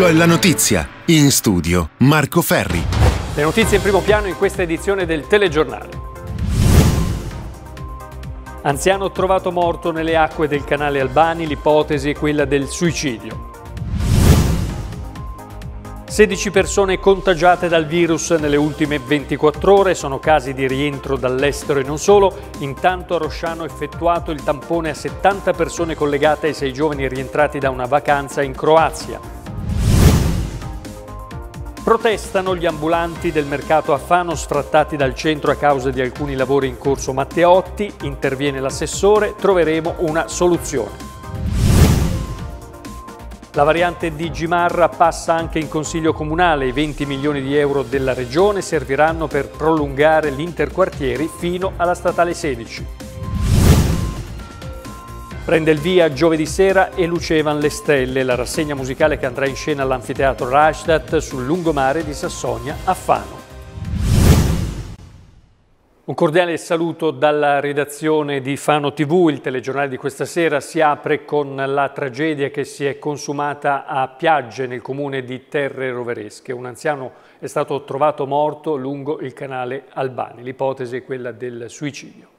Occhio alla notizia. In studio Marco Ferri. Le notizie in primo piano in questa edizione del telegiornale. Anziano trovato morto nelle acque del canale Albani, l'ipotesi è quella del suicidio. 16 persone contagiate dal virus nelle ultime 24 ore, sono casi di rientro dall'estero e non solo. Intanto a Rosciano effettuato il tampone a 70 persone collegate ai sei giovani rientrati da una vacanza in Croazia. Protestano gli ambulanti del mercato a Fano sfrattati dal centro a causa di alcuni lavori in corso Matteotti, interviene l'assessore, troveremo una soluzione. La variante di Gimarra passa anche in Consiglio Comunale, i 20 milioni di euro della Regione serviranno per prolungare l'interquartieri fino alla Statale 16. Prende il via giovedì sera e lucevan le stelle, la rassegna musicale che andrà in scena all'anfiteatro Rastatt sul lungomare di Sassonia a Fano. Un cordiale saluto dalla redazione di Fano TV, il telegiornale di questa sera si apre con la tragedia che si è consumata a Piagge nel comune di Terre Roveresche. Un anziano è stato trovato morto lungo il canale Albani, l'ipotesi è quella del suicidio.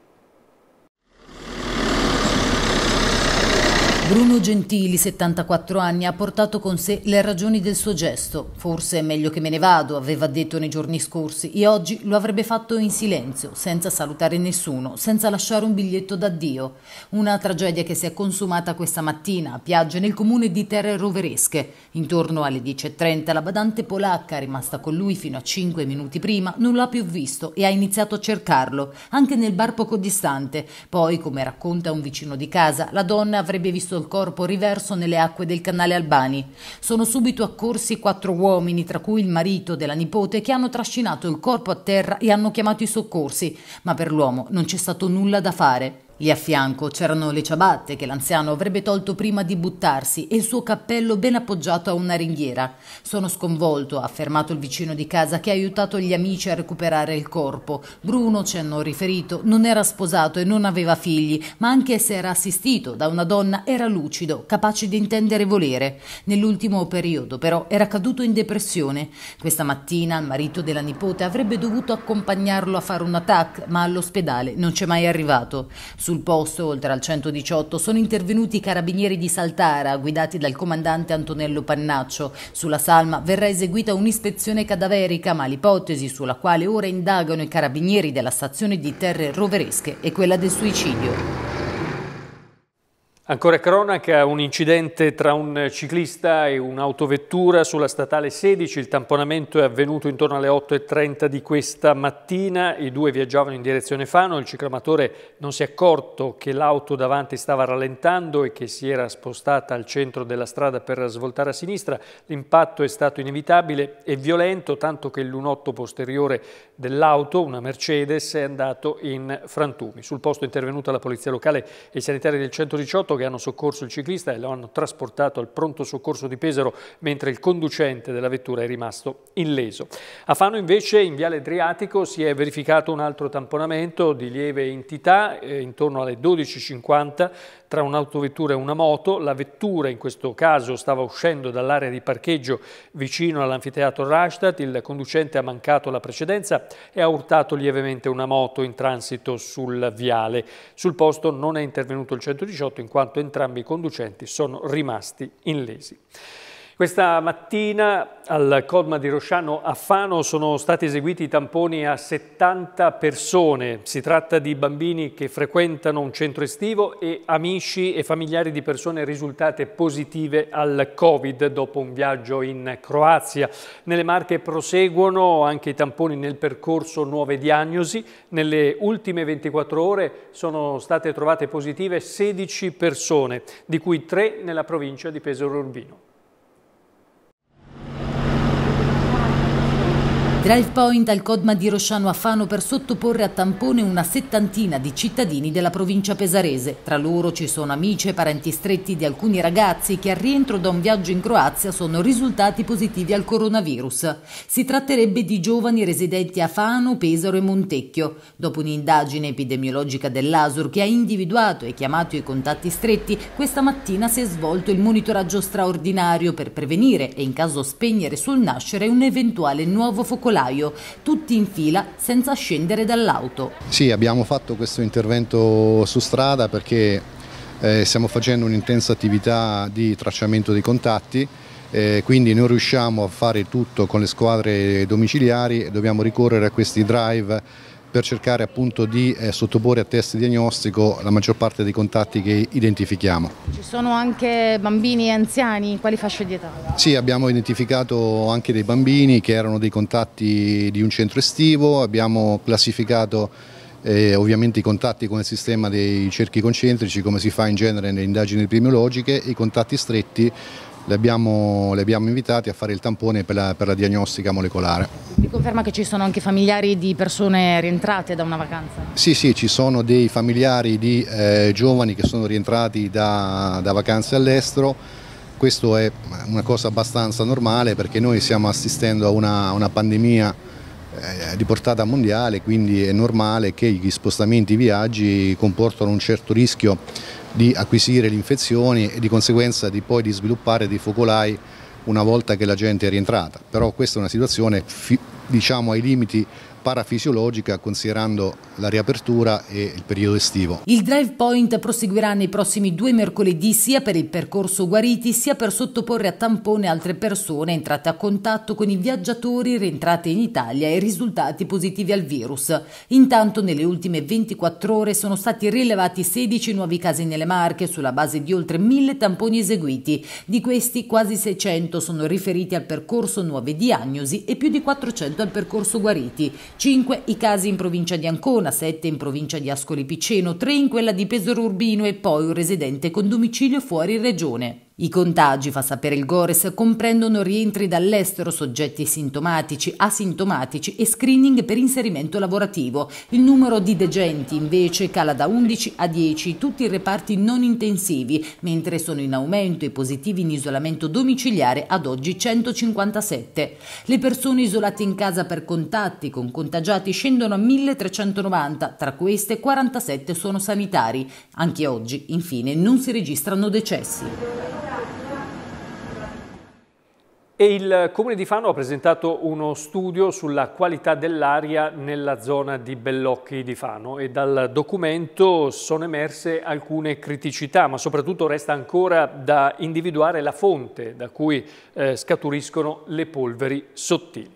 Bruno Gentili, 74 anni, ha portato con sé le ragioni del suo gesto. Forse è meglio che me ne vado, aveva detto nei giorni scorsi, e oggi lo avrebbe fatto in silenzio, senza salutare nessuno, senza lasciare un biglietto d'addio. Una tragedia che si è consumata questa mattina a Piaggia nel comune di Terre Roveresche. Intorno alle 10.30 la badante polacca, rimasta con lui fino a 5 minuti prima, non l'ha più visto e ha iniziato a cercarlo, anche nel bar poco distante. Poi, come racconta un vicino di casa, la donna avrebbe visto il corpo riverso nelle acque del canale Albani. Sono subito accorsi quattro uomini, tra cui il marito della nipote, che hanno trascinato il corpo a terra e hanno chiamato i soccorsi, ma per l'uomo non c'è stato nulla da fare. Lì a fianco c'erano le ciabatte che l'anziano avrebbe tolto prima di buttarsi e il suo cappello ben appoggiato a una ringhiera. Sono sconvolto, ha affermato il vicino di casa che ha aiutato gli amici a recuperare il corpo. Bruno, ci hanno riferito, non era sposato e non aveva figli, ma anche se era assistito da una donna era lucido, capace di intendere volere. Nell'ultimo periodo però era caduto in depressione. Questa mattina il marito della nipote avrebbe dovuto accompagnarlo a fare un attack, ma all'ospedale non c'è mai arrivato. Sul posto, oltre al 118, sono intervenuti i carabinieri di Saltara, guidati dal comandante Antonello Pannaccio. Sulla salma verrà eseguita un'ispezione cadaverica, ma l'ipotesi sulla quale ora indagano i carabinieri della stazione di Terre Roveresche è quella del suicidio. Ancora cronaca, un incidente tra un ciclista e un'autovettura sulla statale 16, il tamponamento è avvenuto intorno alle 8.30 di questa mattina, i due viaggiavano in direzione Fano, il ciclamatore non si è accorto che l'auto davanti stava rallentando e che si era spostata al centro della strada per svoltare a sinistra, l'impatto è stato inevitabile e violento tanto che il lunotto posteriore dell'auto, una Mercedes, è andato in frantumi. Sul posto è intervenuta la polizia locale e i sanitari del 118 che hanno soccorso il ciclista e lo hanno trasportato al pronto soccorso di Pesaro, mentre il conducente della vettura è rimasto illeso. A Fano invece, in Viale Adriatico, si è verificato un altro tamponamento di lieve entità, eh, intorno alle 12.50, tra un'autovettura e una moto. La vettura, in questo caso, stava uscendo dall'area di parcheggio vicino all'anfiteatro Rastatt. Il conducente ha mancato la precedenza e ha urtato lievemente una moto in transito sul viale. Sul posto non è intervenuto il 118 in quanto quanto entrambi i conducenti sono rimasti illesi. Questa mattina al Colma di Rosciano a Fano sono stati eseguiti i tamponi a 70 persone. Si tratta di bambini che frequentano un centro estivo e amici e familiari di persone risultate positive al Covid dopo un viaggio in Croazia. Nelle Marche proseguono anche i tamponi nel percorso nuove diagnosi. Nelle ultime 24 ore sono state trovate positive 16 persone, di cui 3 nella provincia di Pesaro Urbino. Drive Point al Codma di Rosciano a Fano per sottoporre a tampone una settantina di cittadini della provincia pesarese. Tra loro ci sono amici e parenti stretti di alcuni ragazzi che al rientro da un viaggio in Croazia sono risultati positivi al coronavirus. Si tratterebbe di giovani residenti a Fano, Pesaro e Montecchio. Dopo un'indagine epidemiologica dell'ASUR che ha individuato e chiamato i contatti stretti, questa mattina si è svolto il monitoraggio straordinario per prevenire e in caso spegnere sul nascere un eventuale nuovo focolare telaio, tutti in fila senza scendere dall'auto. Sì, abbiamo fatto questo intervento su strada perché eh, stiamo facendo un'intensa attività di tracciamento dei contatti eh, quindi non riusciamo a fare tutto con le squadre domiciliari e dobbiamo ricorrere a questi drive per cercare appunto di eh, sottoporre a test diagnostico la maggior parte dei contatti che identifichiamo. Ci sono anche bambini e anziani, quali fasce di età? Sì, abbiamo identificato anche dei bambini che erano dei contatti di un centro estivo, abbiamo classificato eh, ovviamente i contatti con il sistema dei cerchi concentrici come si fa in genere nelle indagini epidemiologiche, i contatti stretti li abbiamo, li abbiamo invitati a fare il tampone per la, per la diagnostica molecolare. Mi conferma che ci sono anche familiari di persone rientrate da una vacanza? Sì, sì, ci sono dei familiari di eh, giovani che sono rientrati da, da vacanze all'estero questo è una cosa abbastanza normale perché noi stiamo assistendo a una, una pandemia eh, di portata mondiale, quindi è normale che gli spostamenti, i viaggi comportano un certo rischio di acquisire le infezioni e di conseguenza di poi di sviluppare dei focolai una volta che la gente è rientrata. Però questa è una situazione diciamo ai limiti parafisiologica considerando la riapertura e il periodo estivo. Il Drive Point proseguirà nei prossimi due mercoledì sia per il percorso Guariti sia per sottoporre a tampone altre persone entrate a contatto con i viaggiatori rientrate in Italia e risultati positivi al virus. Intanto nelle ultime 24 ore sono stati rilevati 16 nuovi casi nelle Marche sulla base di oltre 1000 tamponi eseguiti. Di questi quasi 600 sono riferiti al percorso nuove diagnosi e più di 400 al percorso Guariti. 5 i casi in provincia di Ancona, 7 in provincia di Ascoli Piceno, 3 in quella di Pesaro Urbino e poi un residente con domicilio fuori regione. I contagi, fa sapere il Gores, comprendono rientri dall'estero, soggetti sintomatici, asintomatici e screening per inserimento lavorativo. Il numero di degenti invece cala da 11 a 10, tutti i reparti non intensivi, mentre sono in aumento i positivi in isolamento domiciliare ad oggi 157. Le persone isolate in casa per contatti con contagiati scendono a 1390, tra queste 47 sono sanitari. Anche oggi, infine, non si registrano decessi. E il Comune di Fano ha presentato uno studio sulla qualità dell'aria nella zona di Bellocchi di Fano e dal documento sono emerse alcune criticità, ma soprattutto resta ancora da individuare la fonte da cui eh, scaturiscono le polveri sottili.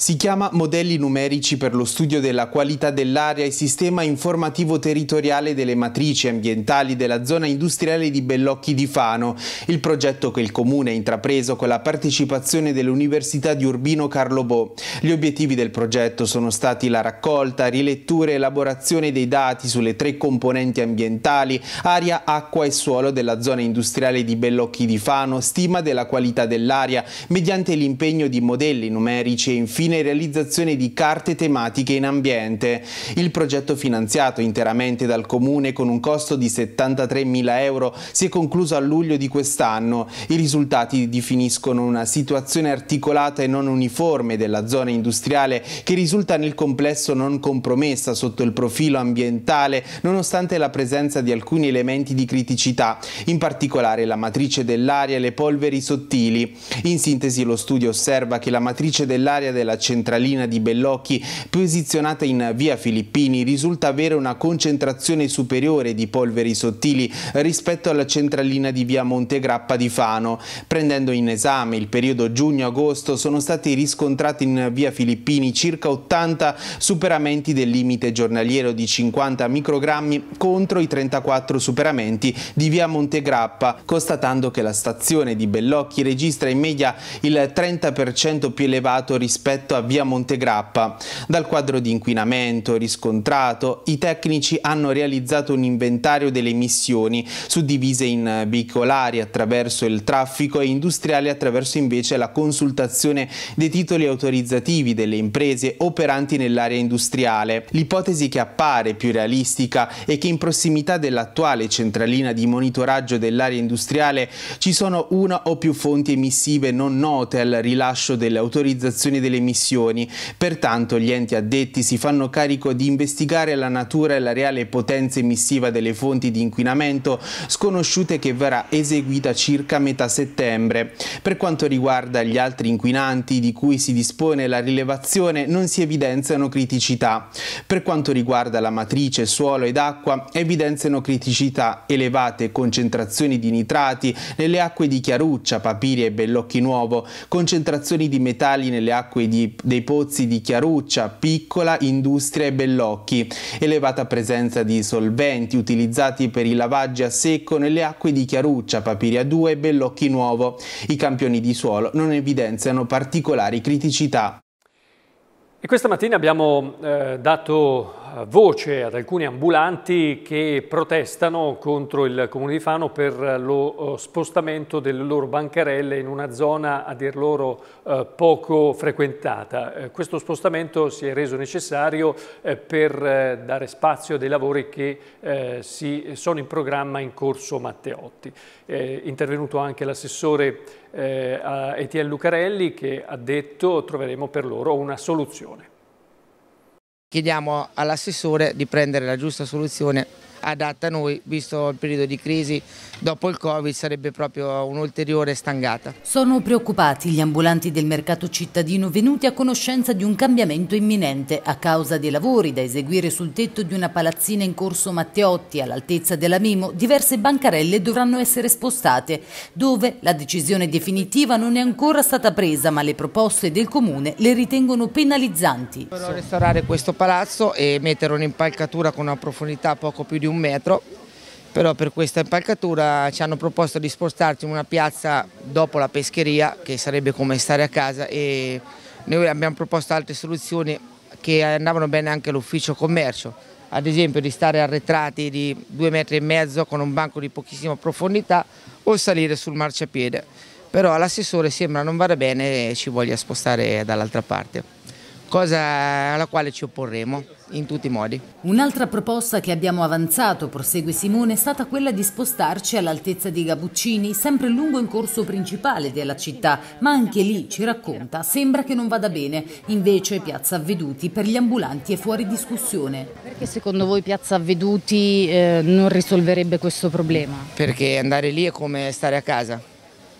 Si chiama Modelli numerici per lo studio della qualità dell'aria e sistema informativo territoriale delle matrici ambientali della zona industriale di Bellocchi di Fano, il progetto che il Comune ha intrapreso con la partecipazione dell'Università di Urbino Carlo Bo. Gli obiettivi del progetto sono stati la raccolta, rilettura e elaborazione dei dati sulle tre componenti ambientali, aria, acqua e suolo della zona industriale di Bellocchi di Fano, stima della qualità dell'aria, mediante l'impegno di modelli numerici e infine infine realizzazione di carte tematiche in ambiente. Il progetto finanziato interamente dal Comune con un costo di 73.000 euro si è concluso a luglio di quest'anno. I risultati definiscono una situazione articolata e non uniforme della zona industriale che risulta nel complesso non compromessa sotto il profilo ambientale nonostante la presenza di alcuni elementi di criticità, in particolare la matrice dell'aria e le polveri sottili. In sintesi lo studio osserva che la matrice dell'aria della centralina di Bellocchi, posizionata in via Filippini, risulta avere una concentrazione superiore di polveri sottili rispetto alla centralina di via Montegrappa di Fano. Prendendo in esame il periodo giugno-agosto sono stati riscontrati in via Filippini circa 80 superamenti del limite giornaliero di 50 microgrammi contro i 34 superamenti di via Montegrappa, constatando che la stazione di Bellocchi registra in media il 30% più elevato rispetto progetto a via Montegrappa. Dal quadro di inquinamento riscontrato, i tecnici hanno realizzato un inventario delle emissioni, suddivise in veicolari attraverso il traffico e industriali attraverso invece la consultazione dei titoli autorizzativi delle imprese operanti nell'area industriale. L'ipotesi che appare più realistica è che in prossimità dell'attuale centralina di monitoraggio dell'area industriale ci sono una o più fonti emissive non note al rilascio delle autorizzazioni delle emissioni emissioni. Pertanto gli enti addetti si fanno carico di investigare la natura e la reale potenza emissiva delle fonti di inquinamento sconosciute che verrà eseguita circa metà settembre. Per quanto riguarda gli altri inquinanti di cui si dispone la rilevazione non si evidenziano criticità. Per quanto riguarda la matrice, suolo ed acqua evidenziano criticità elevate concentrazioni di nitrati nelle acque di Chiaruccia, Papiri e Bellocchi Nuovo, concentrazioni di metalli nelle acque di di, dei pozzi di Chiaruccia, Piccola, Industria e Bellocchi, elevata presenza di solventi utilizzati per i lavaggi a secco nelle acque di Chiaruccia, Papiria 2 e Bellocchi Nuovo. I campioni di suolo non evidenziano particolari criticità. E questa mattina abbiamo eh, dato voce ad alcuni ambulanti che protestano contro il Comune di Fano per lo eh, spostamento delle loro bancarelle in una zona, a dir loro, eh, poco frequentata. Eh, questo spostamento si è reso necessario per dare spazio a dei lavori che sono in programma in corso Matteotti. È intervenuto anche l'assessore Etienne Lucarelli che ha detto troveremo per loro una soluzione. Chiediamo all'assessore di prendere la giusta soluzione adatta a noi, visto il periodo di crisi dopo il Covid sarebbe proprio un'ulteriore stangata. Sono preoccupati gli ambulanti del mercato cittadino venuti a conoscenza di un cambiamento imminente a causa dei lavori da eseguire sul tetto di una palazzina in corso Matteotti all'altezza della Mimo, diverse bancarelle dovranno essere spostate, dove la decisione definitiva non è ancora stata presa, ma le proposte del comune le ritengono penalizzanti. Vorrò restaurare questo palazzo e mettere un'impalcatura con una profondità poco più di un metro, però per questa impalcatura ci hanno proposto di spostarci in una piazza dopo la pescheria, che sarebbe come stare a casa, e noi abbiamo proposto altre soluzioni che andavano bene anche all'ufficio commercio, ad esempio di stare arretrati di due metri e mezzo con un banco di pochissima profondità o salire sul marciapiede. Però all'assessore sembra non vada bene e ci voglia spostare dall'altra parte cosa alla quale ci opporremo in tutti i modi. Un'altra proposta che abbiamo avanzato, prosegue Simone, è stata quella di spostarci all'altezza di Gabuccini, sempre lungo in corso principale della città, ma anche lì, ci racconta, sembra che non vada bene, invece Piazza Avveduti per gli ambulanti è fuori discussione. Perché secondo voi Piazza Avveduti eh, non risolverebbe questo problema? Perché andare lì è come stare a casa,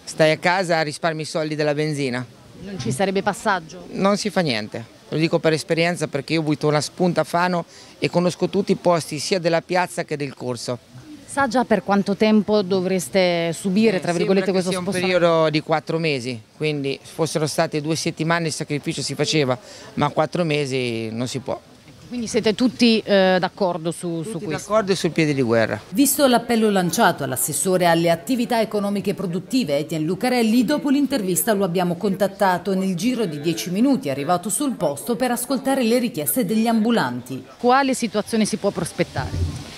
stai a casa risparmi i soldi della benzina. Non ci sarebbe passaggio? Non si fa niente lo dico per esperienza perché io ho avuto una spunta a Fano e conosco tutti i posti sia della piazza che del corso. Sa già per quanto tempo dovreste subire eh, tra virgolette questo spostamento? È un periodo di quattro mesi, quindi se fossero state due settimane il sacrificio si faceva, ma quattro mesi non si può. Quindi siete tutti eh, d'accordo su, su, questo? d'accordo e sul piede di guerra. Visto l'appello lanciato all'assessore alle attività economiche produttive Etienne Lucarelli, dopo l'intervista lo abbiamo contattato nel giro di dieci minuti, è arrivato sul posto per ascoltare le richieste degli ambulanti. Quale situazione si può prospettare?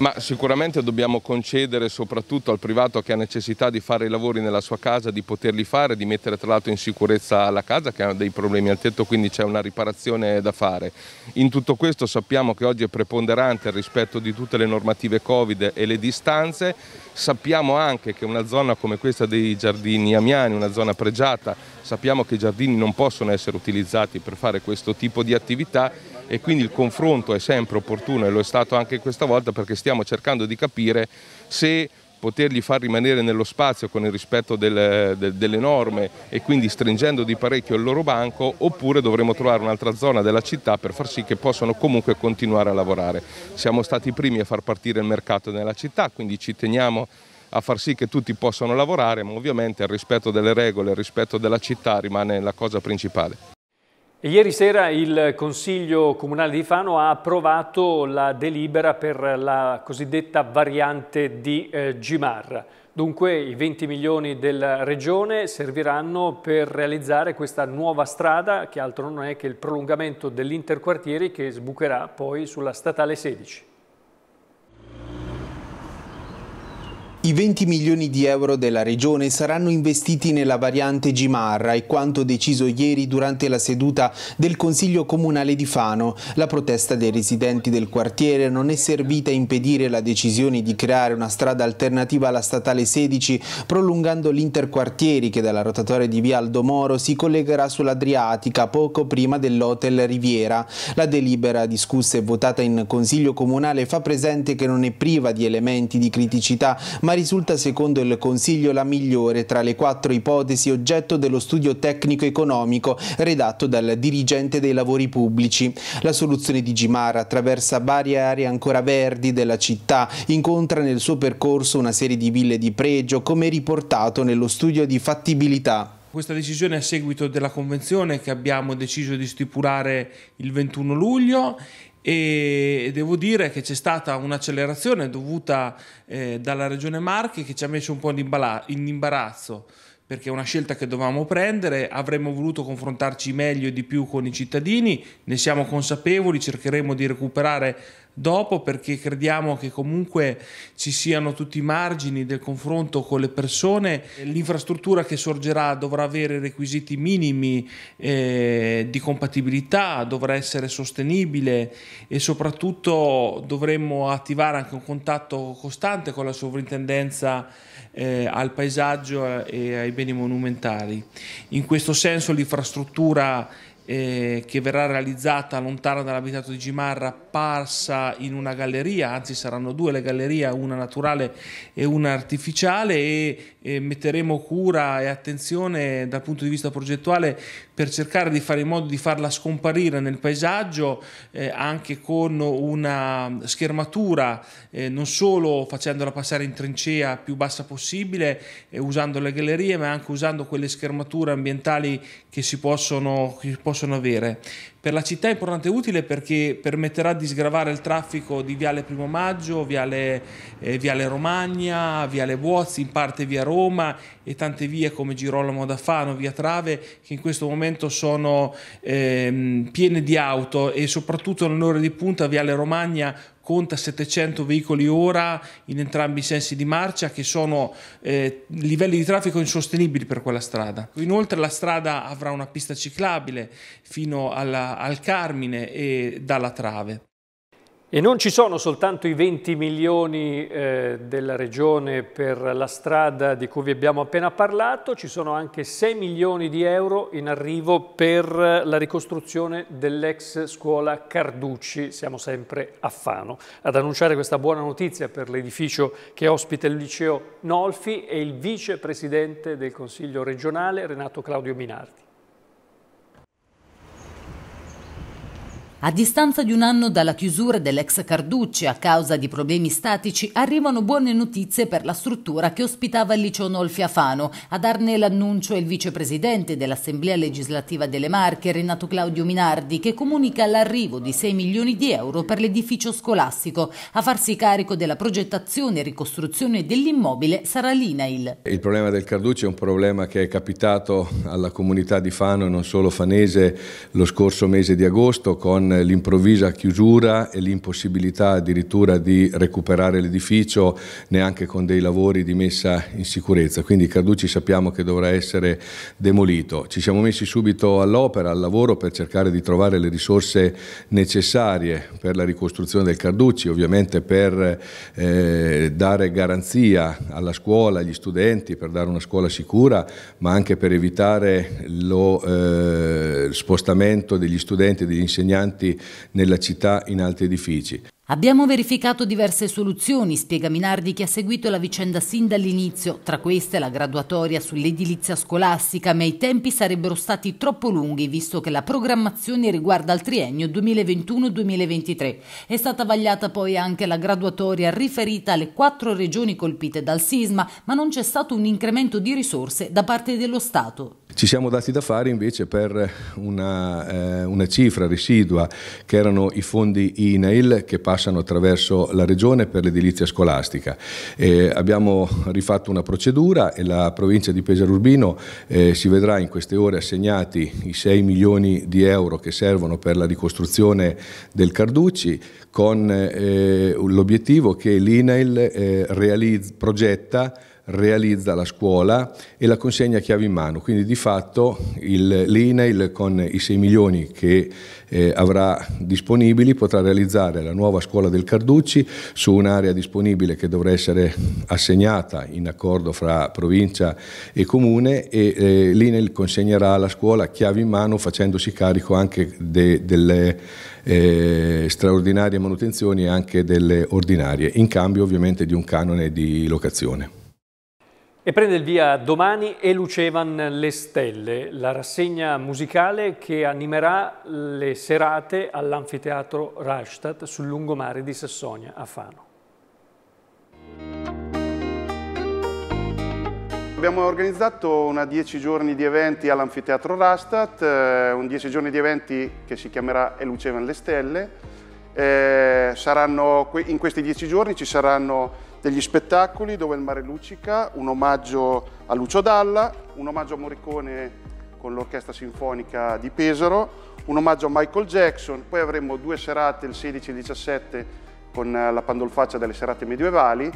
Ma sicuramente dobbiamo concedere soprattutto al privato che ha necessità di fare i lavori nella sua casa, di poterli fare, di mettere tra l'altro in sicurezza la casa che ha dei problemi al tetto, quindi c'è una riparazione da fare. In tutto questo sappiamo che oggi è preponderante il rispetto di tutte le normative Covid e le distanze Sappiamo anche che una zona come questa dei giardini amiani, una zona pregiata, sappiamo che i giardini non possono essere utilizzati per fare questo tipo di attività e quindi il confronto è sempre opportuno e lo è stato anche questa volta perché stiamo cercando di capire se poterli far rimanere nello spazio con il rispetto del, del, delle norme e quindi stringendo di parecchio il loro banco oppure dovremo trovare un'altra zona della città per far sì che possano comunque continuare a lavorare. Siamo stati i primi a far partire il mercato nella città, quindi ci teniamo a far sì che tutti possano lavorare, ma ovviamente il rispetto delle regole, il rispetto della città rimane la cosa principale. Ieri sera il Consiglio Comunale di Fano ha approvato la delibera per la cosiddetta variante di eh, Gimar. Dunque i 20 milioni della Regione serviranno per realizzare questa nuova strada che altro non è che il prolungamento dell'interquartieri che sbucherà poi sulla Statale 16. I 20 milioni di euro della Regione saranno investiti nella variante Gimarra e quanto deciso ieri durante la seduta del Consiglio Comunale di Fano. La protesta dei residenti del quartiere non è servita a impedire la decisione di creare una strada alternativa alla Statale 16 prolungando l'interquartieri che dalla rotatoria di via Aldo Moro si collegherà sull'Adriatica poco prima dell'Hotel Riviera. La delibera discussa e votata in Consiglio Comunale fa presente che non è priva di elementi di criticità ma ma risulta secondo il Consiglio la migliore tra le quattro ipotesi oggetto dello studio tecnico-economico redatto dal dirigente dei lavori pubblici. La soluzione di Gimara attraversa varie aree ancora verdi della città, incontra nel suo percorso una serie di ville di pregio come riportato nello studio di fattibilità. Questa decisione è a seguito della convenzione che abbiamo deciso di stipulare il 21 luglio e devo dire che c'è stata un'accelerazione dovuta eh, dalla regione Marche che ci ha messo un po' in imbarazzo perché è una scelta che dovevamo prendere, avremmo voluto confrontarci meglio e di più con i cittadini, ne siamo consapevoli, cercheremo di recuperare dopo perché crediamo che comunque ci siano tutti i margini del confronto con le persone. L'infrastruttura che sorgerà dovrà avere requisiti minimi eh, di compatibilità, dovrà essere sostenibile e soprattutto dovremmo attivare anche un contatto costante con la sovrintendenza eh, al paesaggio eh, e ai beni monumentali. In questo senso l'infrastruttura eh, che verrà realizzata lontana dall'abitato di Gimarra, parsa in una galleria, anzi saranno due le gallerie, una naturale e una artificiale e, e metteremo cura e attenzione dal punto di vista progettuale per cercare di fare in modo di farla scomparire nel paesaggio eh, anche con una schermatura, eh, non solo facendola passare in trincea più bassa possibile, eh, usando le gallerie, ma anche usando quelle schermature ambientali che si possono, che si possono avere per la città è importante e utile perché permetterà di sgravare il traffico di Viale Primo Maggio, Viale, eh, Viale Romagna, Viale Buozzi, in parte Via Roma e tante vie come Girolamo da Fano, Via Trave, che in questo momento sono ehm, piene di auto e soprattutto nell'ora di punta Viale Romagna conta 700 veicoli ora in entrambi i sensi di marcia che sono eh, livelli di traffico insostenibili per quella strada. Inoltre la strada avrà una pista ciclabile fino alla, al Carmine e dalla Trave. E non ci sono soltanto i 20 milioni eh, della regione per la strada di cui vi abbiamo appena parlato, ci sono anche 6 milioni di euro in arrivo per la ricostruzione dell'ex scuola Carducci, siamo sempre a Fano. Ad annunciare questa buona notizia per l'edificio che ospita il liceo Nolfi è il vicepresidente del Consiglio regionale Renato Claudio Minardi. A distanza di un anno dalla chiusura dell'ex Carducci a causa di problemi statici, arrivano buone notizie per la struttura che ospitava il liceo Nolfi Afano. A darne l'annuncio è il vicepresidente dell'Assemblea legislativa delle Marche, Renato Claudio Minardi, che comunica l'arrivo di 6 milioni di euro per l'edificio scolastico. A farsi carico della progettazione e ricostruzione dell'immobile sarà l'INAIL. Il problema del Carducci è un problema che è capitato alla comunità di Fano e non solo fanese lo scorso mese di agosto con l'improvvisa chiusura e l'impossibilità addirittura di recuperare l'edificio neanche con dei lavori di messa in sicurezza. Quindi Carducci sappiamo che dovrà essere demolito. Ci siamo messi subito all'opera, al lavoro per cercare di trovare le risorse necessarie per la ricostruzione del Carducci, ovviamente per eh, dare garanzia alla scuola, agli studenti, per dare una scuola sicura, ma anche per evitare lo eh, spostamento degli studenti e degli insegnanti impiantati nella città in altri edifici. Abbiamo verificato diverse soluzioni, spiega Minardi che ha seguito la vicenda sin dall'inizio, tra queste la graduatoria sull'edilizia scolastica, ma i tempi sarebbero stati troppo lunghi visto che la programmazione riguarda il triennio 2021-2023. È stata vagliata poi anche la graduatoria riferita alle quattro regioni colpite dal sisma, ma non c'è stato un incremento di risorse da parte dello Stato. Ci siamo dati da fare invece per una, eh, una, cifra residua che erano i fondi INAIL che passano attraverso la regione per l'edilizia scolastica. Eh, abbiamo rifatto una procedura e la provincia di Pesaro Urbino eh, si vedrà in queste ore assegnati i 6 milioni di euro che servono per la ricostruzione del Carducci con eh, l'obiettivo che l'INAIL eh, progetta realizza la scuola e la consegna a chiave in mano. Quindi di fatto l'INAIL con i 6 milioni che eh, avrà disponibili potrà realizzare la nuova scuola del Carducci su un'area disponibile che dovrà essere assegnata in accordo fra provincia e comune e eh, l'INAIL consegnerà la scuola a chiave in mano facendosi carico anche de, delle eh, straordinarie manutenzioni e anche delle ordinarie, in cambio ovviamente di un canone di locazione. E prende il via domani e Lucevan le stelle, la rassegna musicale che animerà le serate all'anfiteatro Rastatt sul lungomare di Sassonia a Fano. Abbiamo organizzato una 10 giorni di eventi all'anfiteatro Rastatt, eh, un 10 giorni di eventi che si chiamerà E Lucevan le stelle. Eh, saranno, in questi 10 giorni ci saranno degli spettacoli dove il mare luccica, un omaggio a Lucio Dalla, un omaggio a Morricone con l'Orchestra Sinfonica di Pesaro, un omaggio a Michael Jackson, poi avremo due serate il 16 e il 17 con la pandolfaccia delle serate medievali,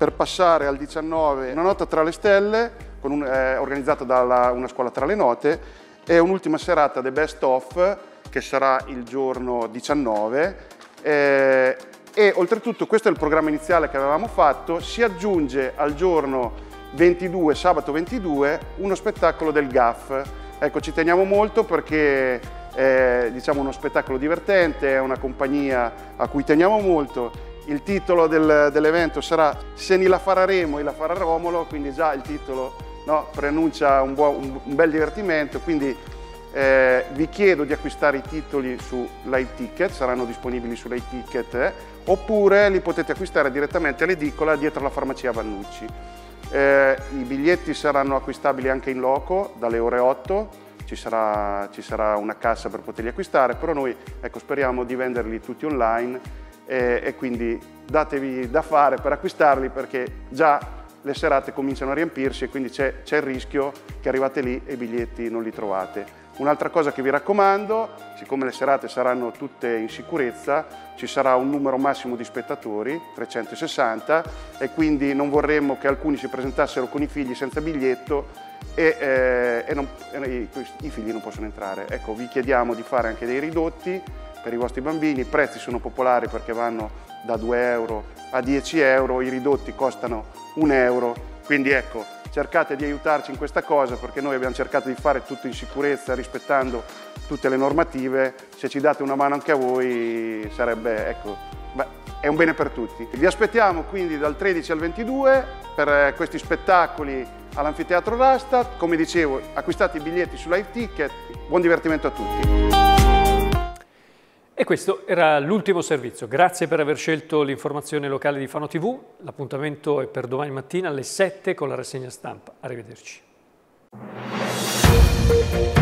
per passare al 19 una nota tra le stelle un, eh, organizzata da una scuola tra le note e un'ultima serata The Best Of che sarà il giorno 19 eh, e oltretutto questo è il programma iniziale che avevamo fatto, si aggiunge al giorno 22, sabato 22, uno spettacolo del GAF. Ecco, ci teniamo molto perché è diciamo, uno spettacolo divertente, è una compagnia a cui teniamo molto. Il titolo del, dell'evento sarà Se ni la fararemo e la farà Romolo, quindi già il titolo no, preannuncia un, un, un, bel divertimento, quindi eh, vi chiedo di acquistare i titoli su Live Ticket, saranno disponibili su Live Ticket, eh oppure li potete acquistare direttamente all'edicola dietro la farmacia Vannucci. Eh, I biglietti saranno acquistabili anche in loco dalle ore 8, ci sarà, ci sarà una cassa per poterli acquistare, però noi ecco, speriamo di venderli tutti online e, eh, e quindi datevi da fare per acquistarli perché già le serate cominciano a riempirsi e quindi c'è il rischio che arrivate lì e i biglietti non li trovate. Un'altra cosa che vi raccomando, siccome le serate saranno tutte in sicurezza, ci sarà un numero massimo di spettatori, 360, e quindi non vorremmo che alcuni si presentassero con i figli senza biglietto e, eh, e, non, i, i figli non possono entrare. Ecco, vi chiediamo di fare anche dei ridotti per i vostri bambini, i prezzi sono popolari perché vanno da 2 euro a 10 euro, i ridotti costano 1 euro, quindi ecco, cercate di aiutarci in questa cosa perché noi abbiamo cercato di fare tutto in sicurezza rispettando tutte le normative, se ci date una mano anche a voi sarebbe, ecco, beh, è un bene per tutti. Vi aspettiamo quindi dal 13 al 22 per eh, questi spettacoli all'Anfiteatro Rasta, come dicevo acquistate i biglietti su Live Ticket, buon divertimento a tutti. E questo era l'ultimo servizio. Grazie per aver scelto l'informazione locale di Fano TV. L'appuntamento è per domani mattina alle 7 con la rassegna stampa. Arrivederci.